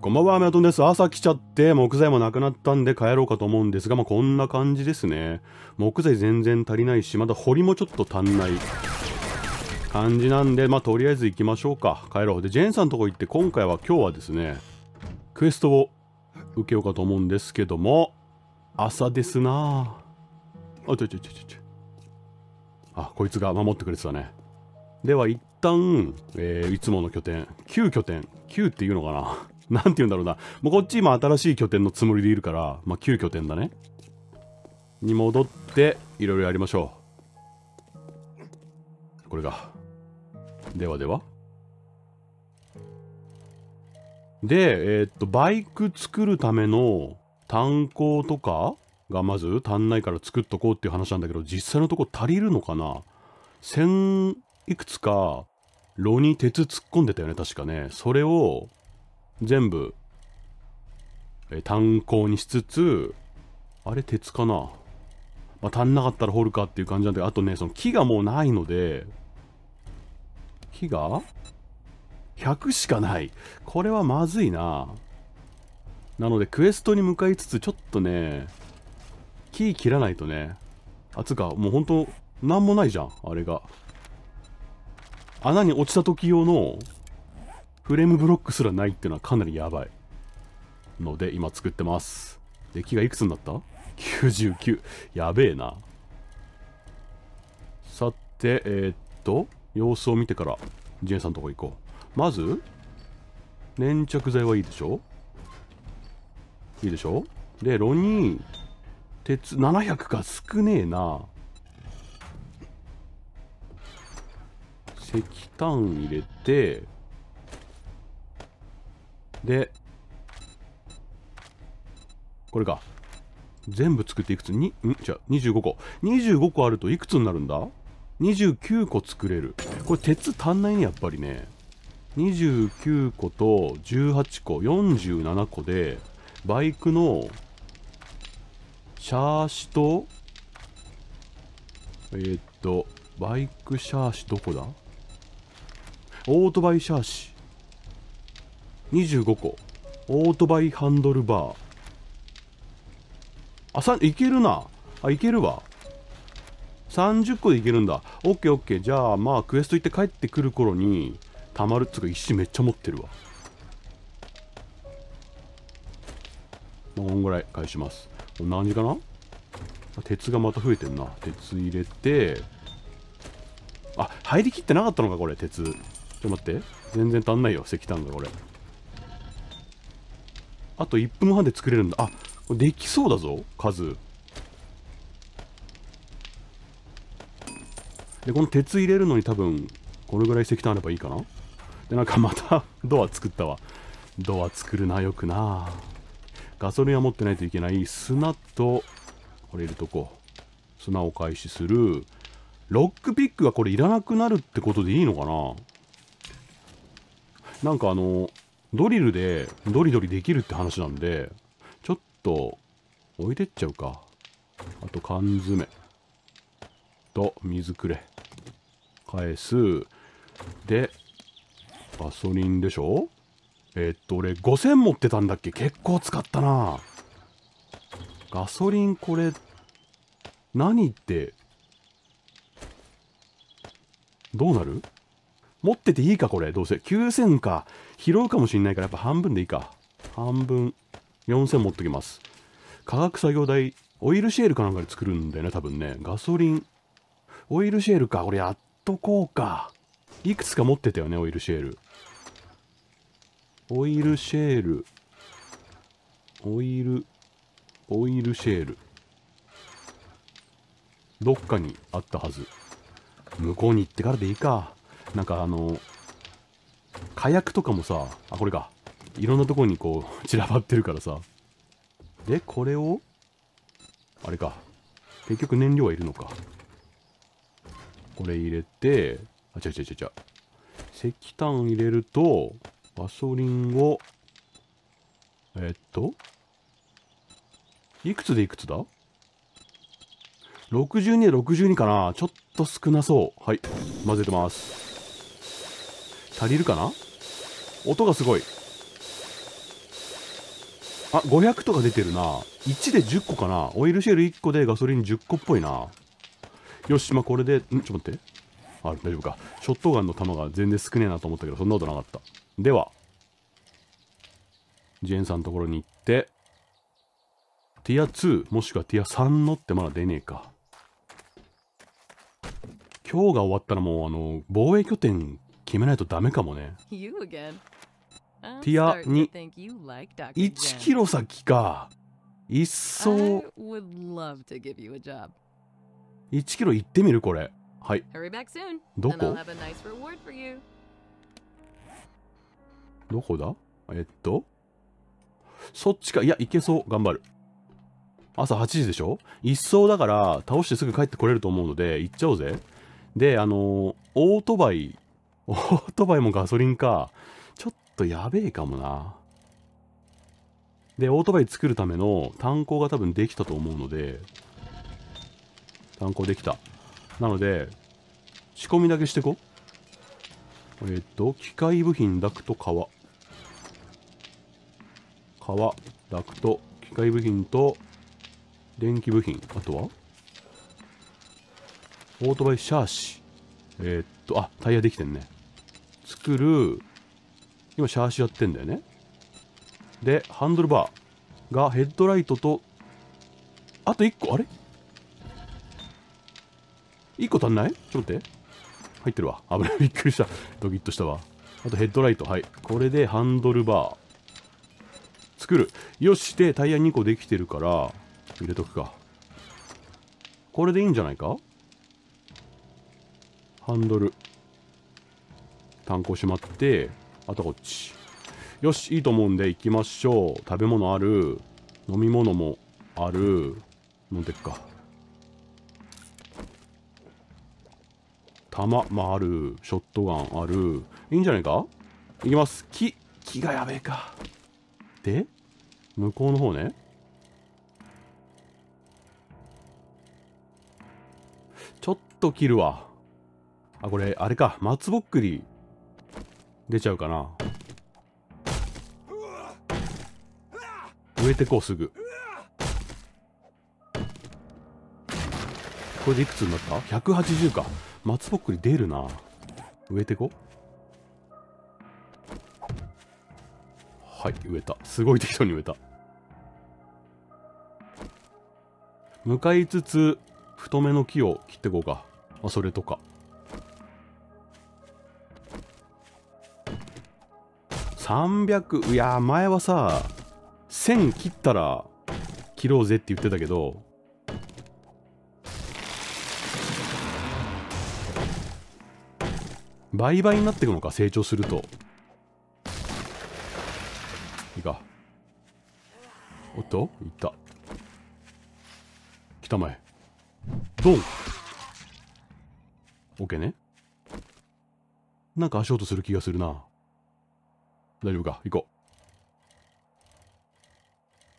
こんばんは、メアトンです。朝来ちゃって、木材もなくなったんで帰ろうかと思うんですが、まあ、こんな感じですね。木材全然足りないし、まだ堀もちょっと足んない感じなんで、まあ、とりあえず行きましょうか。帰ろう。で、ジェーンさんのとこ行って、今回は今日はですね、クエストを受けようかと思うんですけども、朝ですなあ、ちょちょちょちょちょ。あ、こいつが守ってくれてたね。では、一旦、えー、いつもの拠点、旧拠点、9っていうのかな なんて言うんだろうな。もうこっち今新しい拠点のつもりでいるから、まあ、旧拠点だね。に戻って、いろいろやりましょう。これが。ではでは。で、えー、っと、バイク作るための炭鉱とかがまず足んないから作っとこうっていう話なんだけど、実際のとこ足りるのかな千いくつか炉に鉄突っ込んでたよね、確かね。それを全部、え炭鉱にしつつ、あれ鉄かなまあ、足んなかったら掘るかっていう感じなんだけど、あとね、その木がもうないので、木が ?100 しかない。これはまずいな。なので、クエストに向かいつつ、ちょっとね、木切らないとね。あ、つか、もうほんと、なんもないじゃん、あれが。穴に落ちた時用の、フレームブロックすらないっていうのはかなりやばい。ので、今作ってます。出来がいくつになった ?99。やべえな。さて、えー、っと、様子を見てから、ジェンさんのとこ行こう。まず、粘着剤はいいでしょいいでしょで、ロニー、鉄、700か、少ねえな。石炭入れて、で、これか。全部作っていくつに、んじゃあ25個。25個あるといくつになるんだ ?29 個作れる。これ鉄足んないね、やっぱりね。29個と18個、47個で、バイクの、シャーシと、えー、っと、バイクシャーシどこだオートバイシャーシ。25個オートバイハンドルバーあさいけるなあいけるわ30個でいけるんだオッケーオッケーじゃあまあクエスト行って帰ってくる頃にたまるっつうか石めっちゃ持ってるわこんぐらい返します何時かな鉄がまた増えてんな鉄入れてあ入りきってなかったのかこれ鉄ちょっと待って全然足んないよ石炭がこれあと1分半で作れるんだ。あ、これできそうだぞ、数。で、この鉄入れるのに多分、これぐらい石炭あればいいかなで、なんかまた ドア作ったわ。ドア作るな、よくな。ガソリンは持ってないといけない。砂と、これ入れとこう。砂を開始する。ロックピックがこれいらなくなるってことでいいのかななんかあの、ドリルでドリドリできるって話なんで、ちょっと置いてっちゃうか。あと缶詰と水くれ。返す。で、ガソリンでしょえー、っと、俺5000持ってたんだっけ結構使ったなガソリンこれ、何って、どうなる持ってていいか、これ。どうせ。9000か。拾うかもしんないから、やっぱ半分でいいか。半分。4000持っときます。化学作業台、オイルシェールかなんかで作るんだよね、多分ね。ガソリン。オイルシェールか。これやっとこうか。いくつか持ってたよね、オイルシェール。オイルシェール。オイル、オイルシェール。どっかにあったはず。向こうに行ってからでいいか。なんかあの火薬とかもさあこれかいろんなとこにこう 散らばってるからさでこれをあれか結局燃料はいるのかこれ入れてあちゃちゃちゃちゃ石炭入れるとガソリンをえっといくつでいくつだ ?62 で62かなちょっと少なそうはい混ぜてます足りるかな音がすごいあ500とか出てるな1で10個かなオイルシェル1個でガソリン10個っぽいなよしまあこれでんちょっと待ってあ大丈夫かショットガンの弾が全然少ねえなと思ったけどそんなことなかったではジェンさんのところに行ってティア2もしくはティア3のってまだ出ねえか今日が終わったらもうあの防衛拠点決めないとダメかもね。ティアに1キロ先か。いっそ。1キロ行ってみるこれ。はい。どこどこだえっと。そっちか。いや、行けそう。頑張る。朝8時でしょ一層だから倒してすぐ帰ってこれると思うので行っちゃおうぜ。で、あのー、オートバイ オートバイもガソリンか。ちょっとやべえかもな。で、オートバイ作るための炭鉱が多分できたと思うので、炭鉱できた。なので、仕込みだけしてこえっ、と、機械部品、ダクト、革。革、ダクト、機械部品と、電気部品。あとはオートバイシャーシ。えー、っと、あ、タイヤできてんね。作る今シャーシやってんだよねでハンドルバーがヘッドライトとあと1個あれ ?1 個足んないちょっと待って入ってるわ危ない びっくりしたドキッとしたわあとヘッドライトはいこれでハンドルバー作るよしでタイヤ2個できてるから入れとくかこれでいいんじゃないかハンドル炭鉱しまって、あとこっち。よし、いいと思うんで行きましょう。食べ物ある。飲み物もある。飲んでっか。弾もある。ショットガンある。いいんじゃないか行きます。木。木がやべえか。で向こうの方ね。ちょっと切るわ。あ、これ、あれか。松ぼっくり出ちゃうかな植えてこうすぐこれでいくつになった ?180 か松ぼっくり出るな植えてこはい植えたすごい適当に植えた向かいつつ太めの木を切ってこうか、まあ、それとか300いや前はさ1000切ったら切ろうぜって言ってたけど倍々になっていくのか成長するといいかおっといった来たまえドンケーねなんか足音する気がするな大丈夫か行こ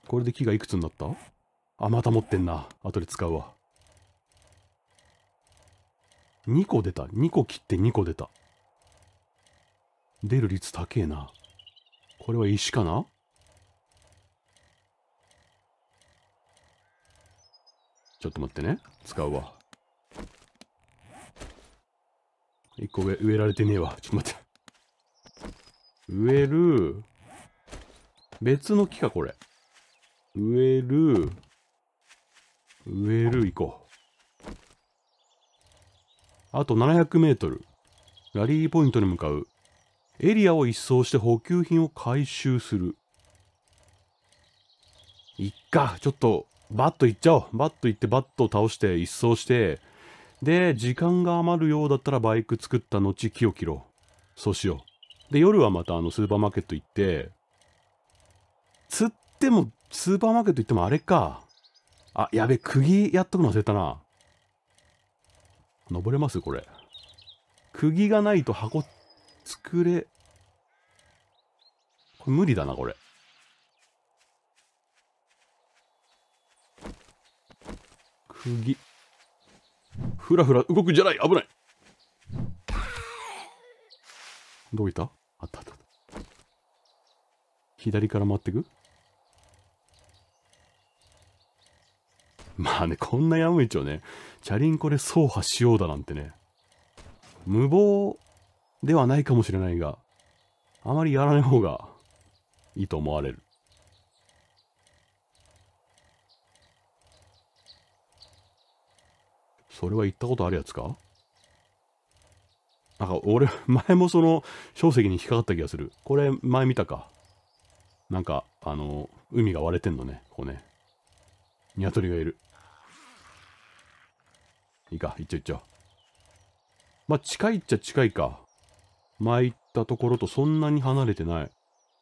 う。これで木がいくつになったあ、また持ってんな。後で使うわ。2個出た。2個切って2個出た。出る率高えな。これは石かなちょっと待ってね。使うわ。1個植え植えられてねえわ。ちょっと待って。植える。別の木か、これ。植える。植える、行こう。あと700メートル。ラリーポイントに向かう。エリアを一掃して補給品を回収する。いっか。ちょっと、バット行っちゃおう。バット行って、バッを倒して、一掃して。で、時間が余るようだったらバイク作った後、木を切ろう。そうしよう。で、夜はまたあのスーパーマーケット行って、釣っても、スーパーマーケット行ってもあれか。あ、やべ、釘やっとくの忘れたな。登れますこれ。釘がないと箱作れ、これ無理だな、これ。釘。ふらふら動くんじゃない危ないどういた左から回ってくまあね、こんな山道をね、チャリンコで走破しようだなんてね、無謀ではないかもしれないが、あまりやらない方がいいと思われる。それは行ったことあるやつかなんか俺、前もその、小石に引っかかった気がする。これ、前見たか。なんか、あの、海が割れてんのね、こうね。鶏がいる。いいか、行っちゃう行っちゃう。まあ、近いっちゃ近いか。前行ったところとそんなに離れてない。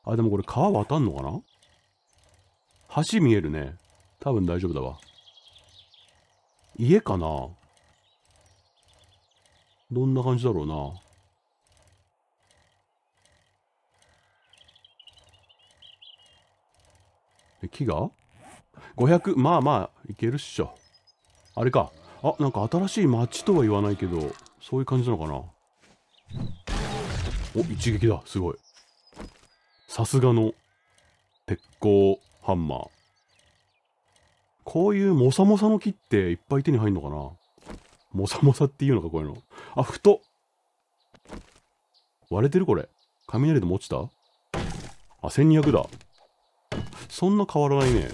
あ、でもこれ川渡んのかな橋見えるね。多分大丈夫だわ。家かなどんな感じだろうな。木が ?500 まあまあいけるっしょあれかあなんか新しい町とは言わないけどそういう感じなのかなお一撃だすごいさすがの鉄鋼ハンマーこういうモサモサの木っていっぱい手に入んのかなモサモサっていうのかこういうのあ太と割れてるこれ雷でも落ちたあ1200だそんな変わらないね。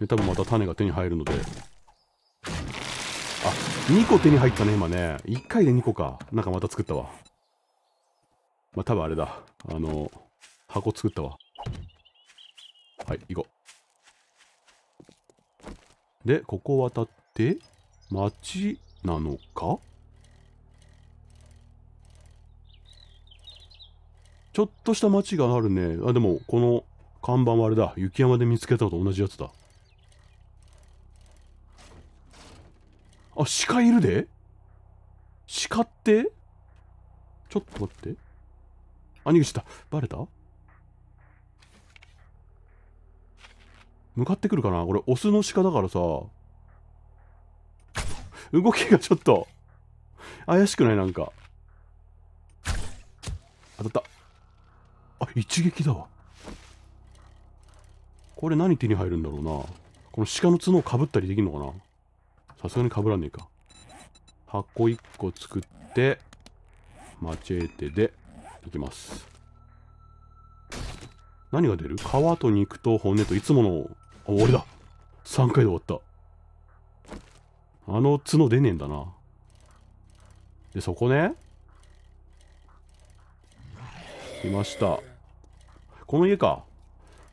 で、多分また種が手に入るので。あ、2個手に入ったね、今ね。1回で2個か。なんかまた作ったわ。まあ、多分あれだ。あの、箱作ったわ。はい、行こう。で、ここ渡って、町なのかちょっとした町があるね。あ、でも、この看板はあれだ。雪山で見つけたと同じやつだ。あ、鹿いるで鹿ってちょっと待って。あ、逃げちゃった。バレた向かってくるかなこれ、オスの鹿だからさ。動きがちょっと、怪しくないなんか。当たった。あ一撃だわこれ何手に入るんだろうなこの鹿の角をかぶったりできるのかなさすがにかぶらねえか箱1個作ってマチェーテでいきます何が出る皮と肉と骨といつものあ俺だ3回で終わったあの角出ねえんだな。で、そこね。来ました。この家か。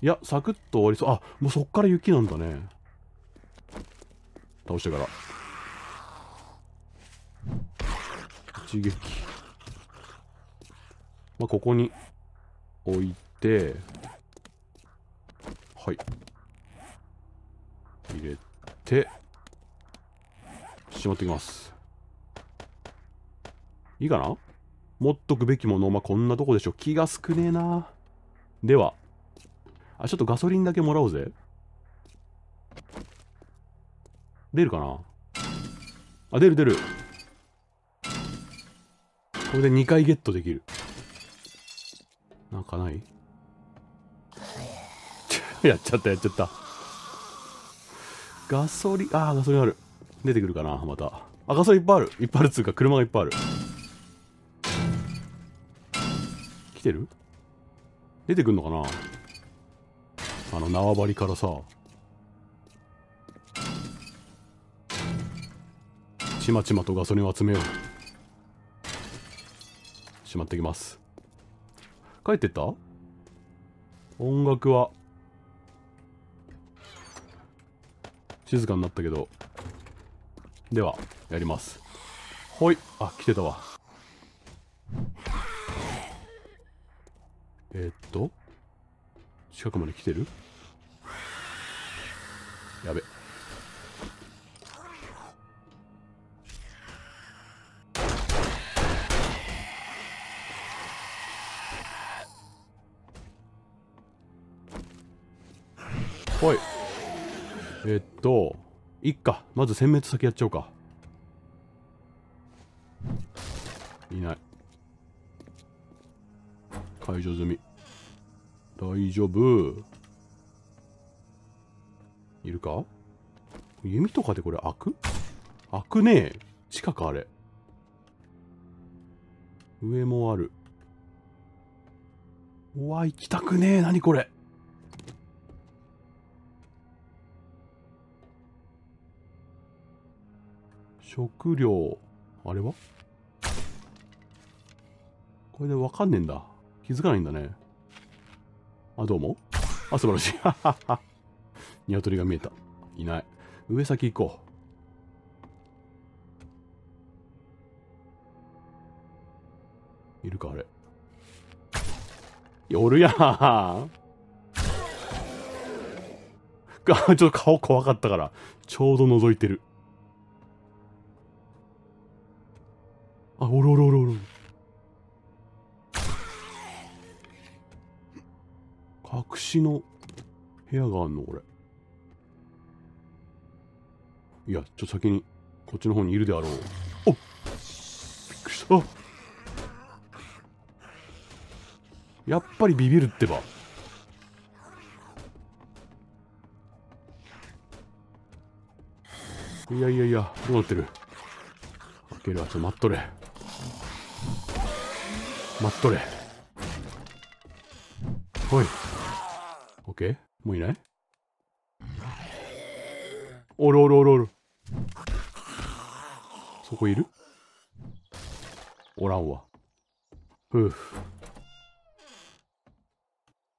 いや、サクッと終わりそう。あ、もうそっから雪なんだね。倒してから。一撃。まあ、ここに置いて、はい。入れて、しまってきます。いいかな持っとくべきもの、まあ、こんなとこでしょ。気が少ねえな。では。あ、ちょっとガソリンだけもらおうぜ。出るかなあ、出る出る。これで2回ゲットできる。なんかない やっちゃったやっちゃった。ガソリン、ああ、ガソリンある。出てくるかなまた。あ、ガソリンいっぱいある。いっぱいあるっつうか、車がいっぱいある。来てる出てくんのかなあの縄張りからさちまちまとガソリンを集めようしまってきます帰ってった音楽は静かになったけどではやりますほいあ来てたわえー、っと、近くまで来てるやべ。はい。えー、っと、いっか。まず殲滅先やっちゃおうか。解除済み。大丈夫。いるか弓とかでこれ開く開くねえ。近くあれ。上もある。うわ、行きたくねえ。何これ。食料。あれはこれでわかんねえんだ。気づかないんだね。あ、どうも。あ、素晴らしい。ニワトリが見えた。いない。上先行こう。いるかあれ。夜やん。ちょっと顔怖かったから、ちょうど覗いてる。あ、おるおるお石の部屋があんのこれ。いや、ちょ、先に、こっちの方にいるであろう。おびっくりした。やっぱりビビるってば。いやいやいや、どうなってる開けるわ、ちょ待っとれ。待っとれ。ほい。けもういないおるおるおるおる。そこいるおらんわ。ふぅ。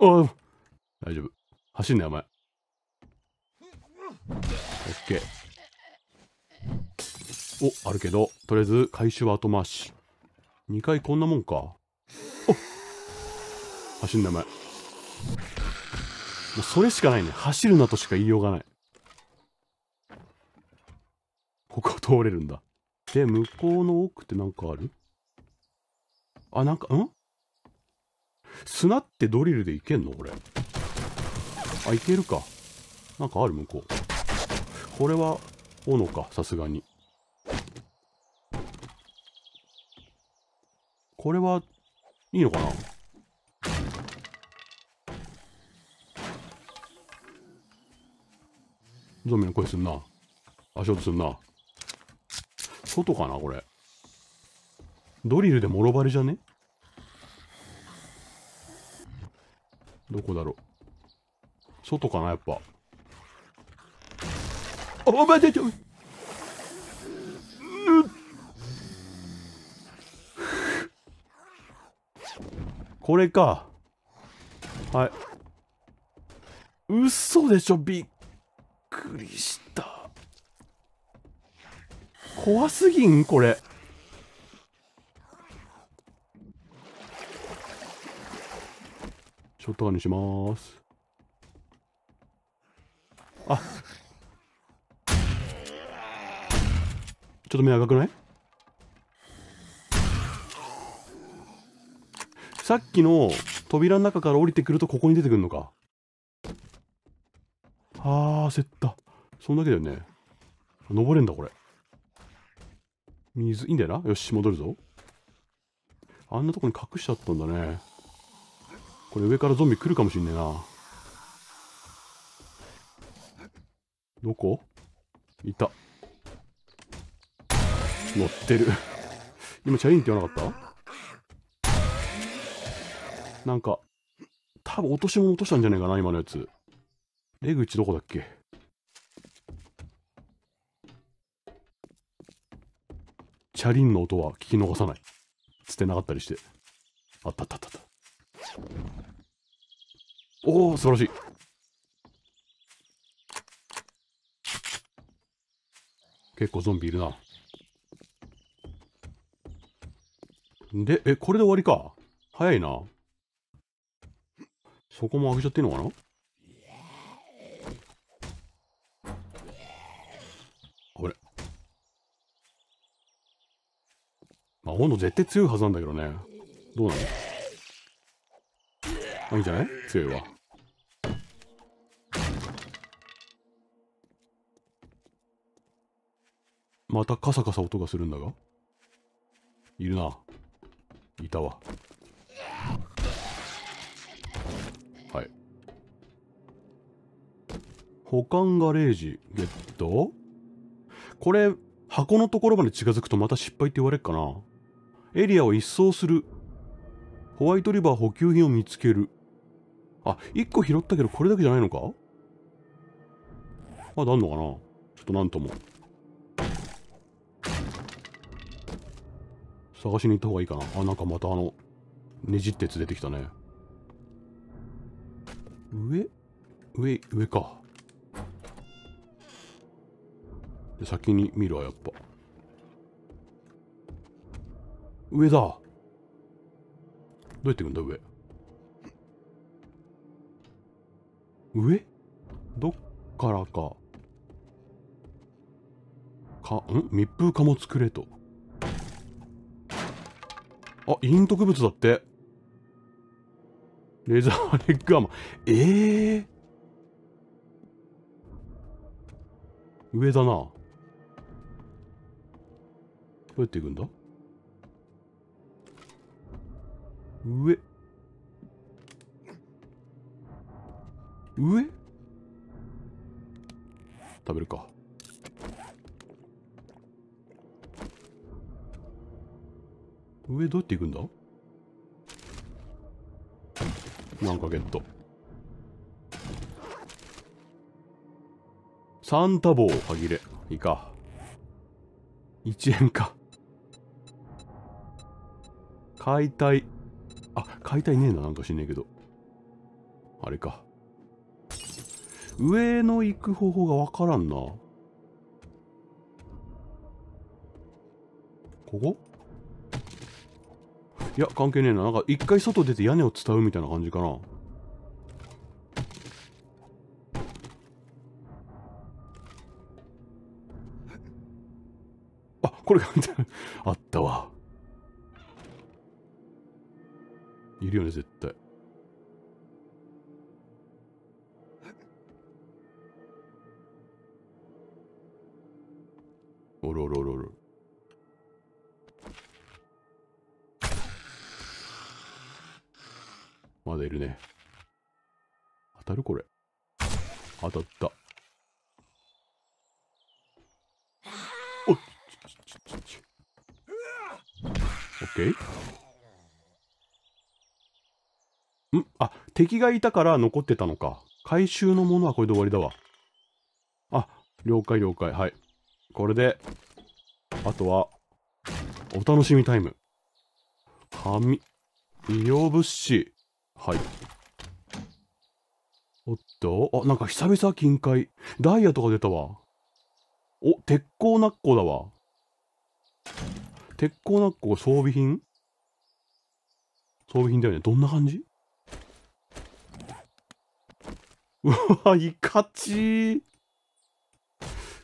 ああ大丈夫。走んな、よお前。オッケー。お、あるけど、とりあえず回収は後回し。2回こんなもんか。お走んな、よ。お前。もうそれしかないね。走るなとしか言いようがない。ここ通れるんだ。で、向こうの奥って何かあるあ、なんか、ん砂ってドリルでいけんのこれ。あ、いけるか。なんかある向こう。これは、斧か、さすがに。これは、いいのかなゾンビの声すんな。足音すんな。外かなこれ。ドリルでもろバレじゃねどこだろう外かなやっぱ。あ、お前ちょ、これか。はい。嘘でしょびっくりした怖すぎんこれショットガンにしますあちょっと目赤くないさっきの扉の中から降りてくるとここに出てくるのかあー焦ったそんだけだよね。登れんだ、これ。水、いいんだよな。よし、戻るぞ。あんなとこに隠しちゃったんだね。これ上からゾンビ来るかもしんねえな。どこいた。乗ってる今、チャリンって言わなかったなんか、多分落とし物落としたんじゃねえかな、今のやつ。出口どこだっけチャリンの音は聞き逃さない。つってなかったりして。あったあったあった。おお、素晴らしい。結構ゾンビいるな。で、え、これで終わりか。早いな。そこも開けちゃっていいのかなあ、温度絶対強いはずなんだけどね。どうなのあ、いいんじゃない強いわ。またカサカサ音がするんだが。いるな。いたわ。はい。保管ガレージ、ゲットこれ、箱のところまで近づくとまた失敗って言われっかなエリアを一掃するホワイトリバー補給品を見つけるあ1個拾ったけどこれだけじゃないのかまだあんのかなちょっと何とも探しに行った方がいいかなあなんかまたあのねじってつ出てきたね上上上かで先に見るわやっぱ上だどうやって行くんだ上上どっからかかん密封貨物クレートあ陰徳物だってレザーレッグアーマーええー、上だなどうやって行くんだ上上食べるか上どうやって行くんだなんかゲットサンタ棒はぎれいいか1円か解体解体ねえななんかしねえけどあれか上の行く方法がわからんなここいや関係ねえななんか一回外出て屋根を伝うみたいな感じかなあこれがあったわいるよね、絶対。敵がいたから残ってたのか。回収のものはこれで終わりだわ。あ、了解了解。はい。これで、あとは、お楽しみタイム。紙、医療物資。はい。おっと、あ、なんか久々金塊。ダイヤとか出たわ。お、鉄鋼ナッコだわ。鉄鋼ナッコ装備品装備品だよね。どんな感じうわ、いかち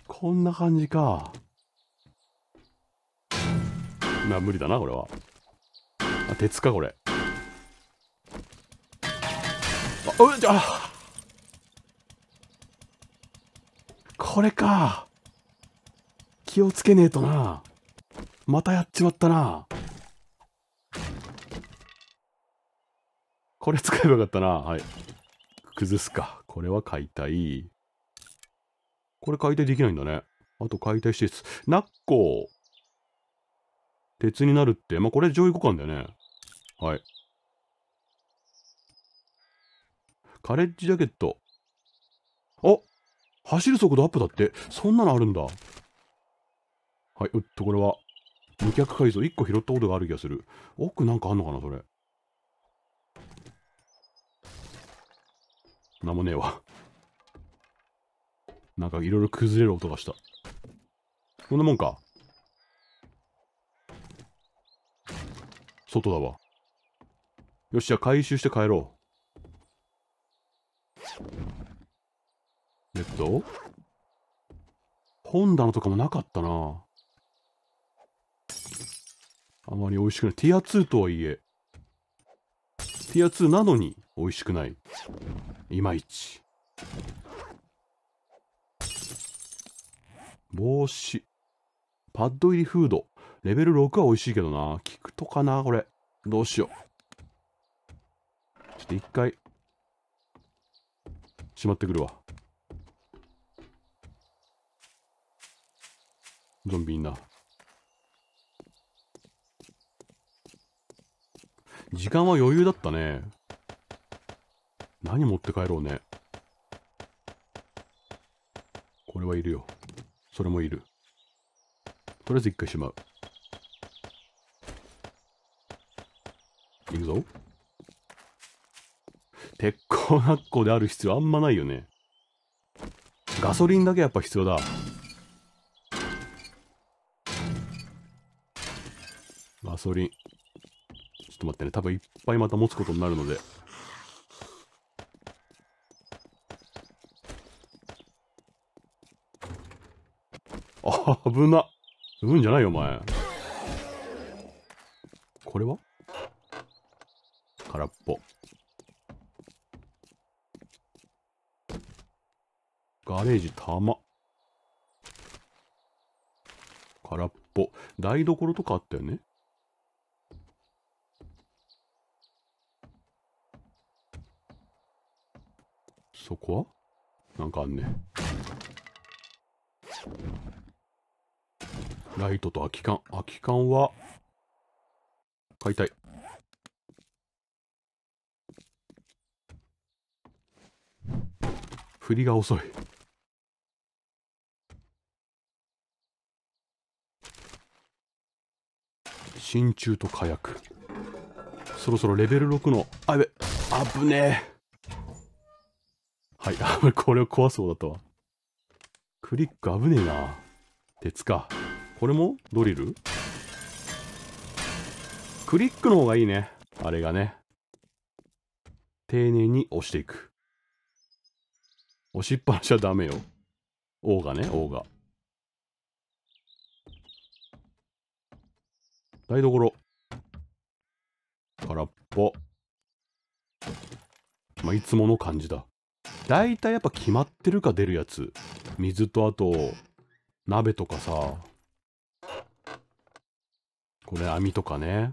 こんな感じか。な、無理だな、これは。あ、鉄か、これ。あ、うゃあこれか。気をつけねえとな。またやっちまったな。これ使えばよかったな。はい。崩すか。これは解体。これ解体できないんだね。あと解体施設。ナッコ鉄になるって。まあ、これ上位互換だよね。はい。カレッジジャケット。あ走る速度アップだって。そんなのあるんだ。はい、うっと、これは。無脚改造1個拾ったことがある気がする。奥なんかあんのかな、それ。なんもねえわ。なんかいろいろ崩れる音がした。こんなもんか。外だわ。よし、じゃあ回収して帰ろう。えっと。本棚とかもなかったな。あまり美味しくない。ティア2とはいえ。ティア2なのに。美味しくないいまいち帽子パッド入りフードレベル6は美味しいけどな聞くとかなこれどうしようちょっと一回しまってくるわゾンビいんな時間は余裕だったね何持って帰ろうね。これはいるよ。それもいる。とりあえず一回しまう。いくぞ。鉄鋼発酵である必要あんまないよね。ガソリンだけやっぱ必要だ。ガソリン。ちょっと待ってね。多分いっぱいまた持つことになるので。危な。うんじゃないよ、お前。これは空っぽ。ガレージ玉。空っぽ。台所とかあったよねそこはなんかあんね。ライトと空き缶。空き缶は、買いたい。振りが遅い。真鍮と火薬。そろそろレベル6の、あべ、危ねえ。はい、あ、これを壊そうだったわ。クリック危ねえな。鉄か。これもドリルクリックの方がいいね。あれがね。丁寧に押していく。押しっぱなしはダメよ。王がね、王が。台所。空っぽ。まあ、いつもの感じだ。大体やっぱ決まってるか出るやつ。水とあと、鍋とかさ、これ網とかね。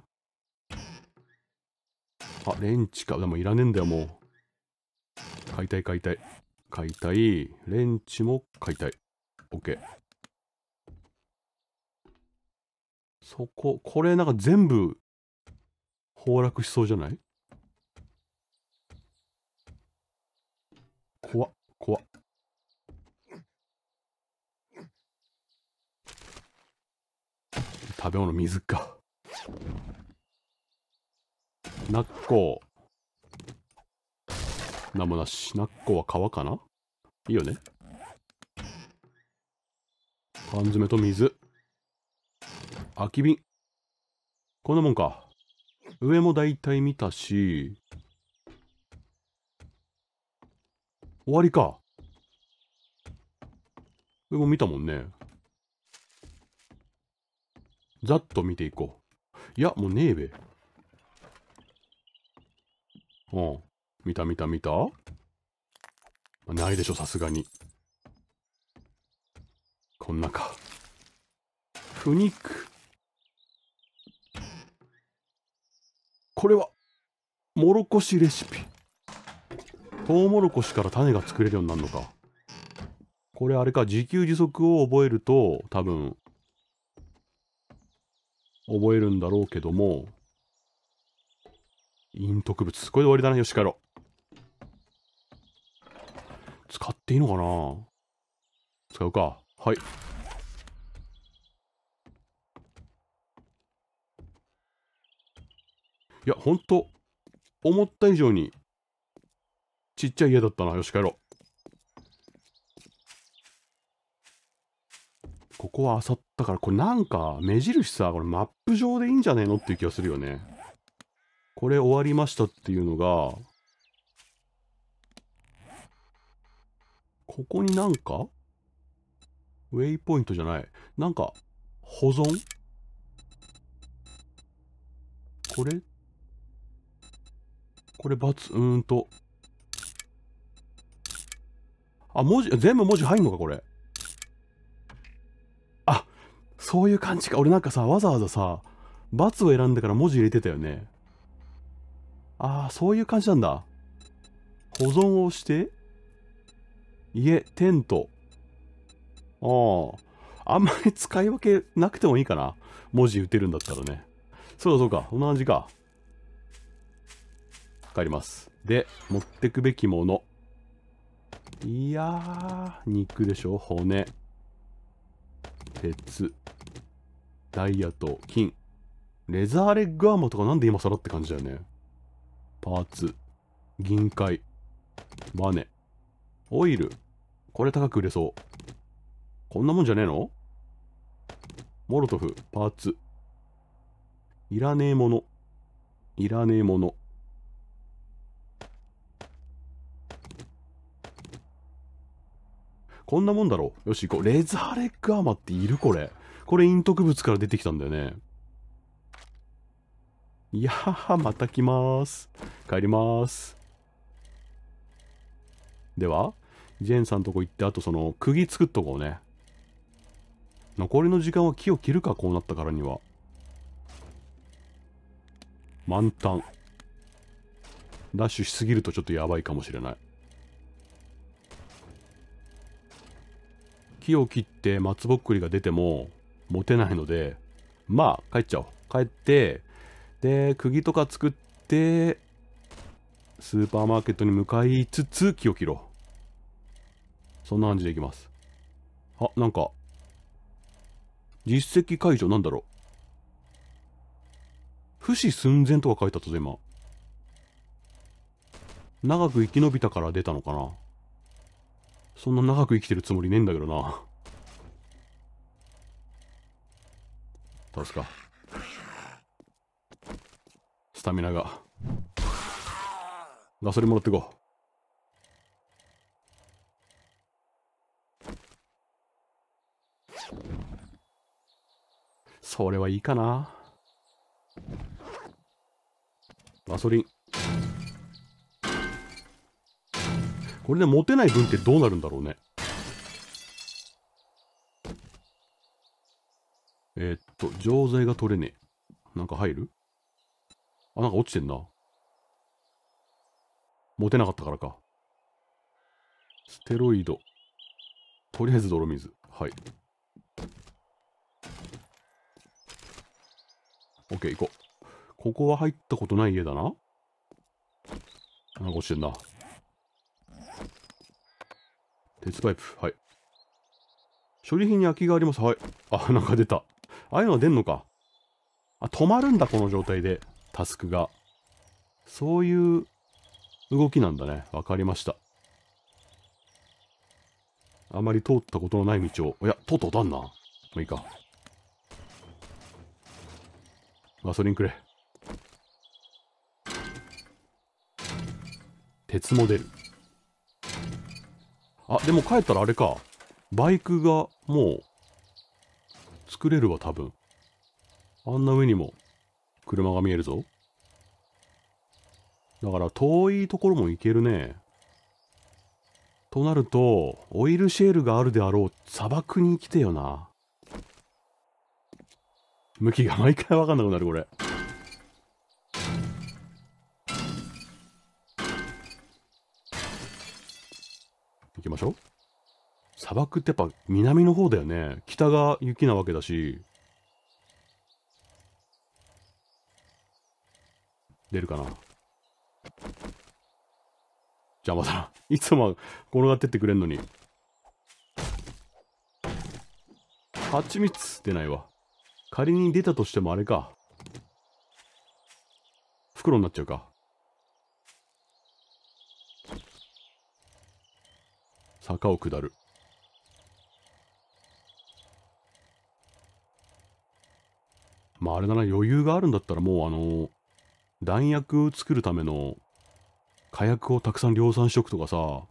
あ、レンチか。でもいらねえんだよ、もう。解体解体。解体。レンチも解体。OK。そこ、これなんか全部崩落しそうじゃない怖っ、怖っ。食べ物水かナッコなんもなしッコこは川かないいよね缶詰と水空き瓶こんなもんか上もだいたい見たし終わりか上も見たもんねざっと見ていこう。いや、もうねえべ。うん。見た見た見た、まあ、ないでしょ、さすがに。こんなか。腐肉。これは、もろこしレシピ。トウモロコシから種が作れるようになるのか。これあれか、自給自足を覚えると、多分、覚えるんだろうけども、陰徳物。これで終わりだな、よし帰ろう。使っていいのかな使うか。はい。いや、ほんと、思った以上に、ちっちゃい家だったな。よし、帰ろう。ここは漁ったから、これなんか、目印さ、これマップ上でいいんじゃねえのっていう気がするよね。これ終わりましたっていうのが、ここになんか、ウェイポイントじゃない。なんか、保存これこれ×、うーんと。あ、文字、全部文字入んのか、これ。そういう感じか。俺なんかさ、わざわざさ、×を選んでから文字入れてたよね。ああ、そういう感じなんだ。保存をして、家、テント。ああ。あんまり使い分けなくてもいいかな。文字打てるんだったらね。そうだそうか。こんな感じか。帰ります。で、持ってくべきもの。いやー、肉でしょ骨。鉄、ダイヤと金。レザーレッグアーマーとかなんで今更って感じだよね。パーツ、銀塊、バネ、オイル。これ高く売れそう。こんなもんじゃねえのモロトフ、パーツ。いらねえもの。いらねえもの。こんなもんだろう。よし、行こう。レザーレッグアーマーっているこれ。これ、陰徳物から出てきたんだよね。いやー、また来まーす。帰りまーす。では、ジェーンさんとこ行って、あとその、釘作っとこうね。残りの時間は木を切るか、こうなったからには。満タン。ダッシュしすぎるとちょっとやばいかもしれない。木を切って松ぼっくりが出ても持てないのでまあ帰っちゃおう帰ってで釘とか作ってスーパーマーケットに向かいつつ木を切ろうそんな感じでいきますあなんか実績解除なんだろう不死寸前とか書いてあったぞ今長く生き延びたから出たのかなそんな長く生きてるつもりねえんだけどな。確すか。スタミナが。ガソリンもらってこう。それはいいかな。ガソリン。これで持てない分ってどうなるんだろうね。えー、っと、錠剤が取れねえ。なんか入るあ、なんか落ちてんな。持てなかったからか。ステロイド。とりあえず泥水。はい。オッケー行こう。ここは入ったことない家だな。なんか落ちてんな。鉄パイプ。はい。処理品に空きがあります。はい。あ、なんか出た。ああいうのは出んのか。あ、止まるんだ、この状態で。タスクが。そういう動きなんだね。わかりました。あまり通ったことのない道を。いや、通ったことあんな。もういいか。ガソリンくれ。鉄も出るあ、でも帰ったらあれか。バイクがもう作れるわ、多分。あんな上にも車が見えるぞ。だから遠いところも行けるね。となると、オイルシェールがあるであろう砂漠に来てよな。向きが毎回わかんなくなる、これ。きましょう。砂漠ってやっぱ南の方だよね。北が雪なわけだし。出るかな邪魔だな。いつも転がってってくれんのに。蜂蜜出ないわ。仮に出たとしてもあれか。袋になっちゃうか。坂を下るまああれだな余裕があるんだったらもうあの弾薬を作るための火薬をたくさん量産しとくとかさ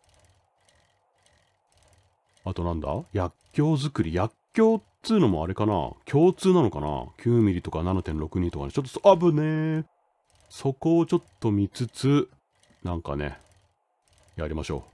あとなんだ薬莢作り薬莢っつうのもあれかな共通なのかな ?9mm とか7.62とかねちょっと危ねえそこをちょっと見つつなんかねやりましょう